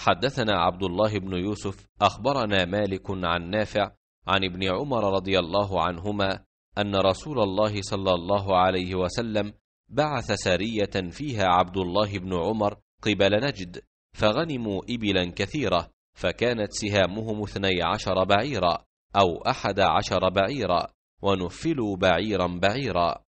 حدثنا عبد الله بن يوسف اخبرنا مالك عن نافع عن ابن عمر رضي الله عنهما ان رسول الله صلى الله عليه وسلم بعث ساريه فيها عبد الله بن عمر قبل نجد فغنموا ابلا كثيره فكانت سهامهم اثني عشر بعيرا او احد عشر بعيرا ونفلوا بعيرا بعيرا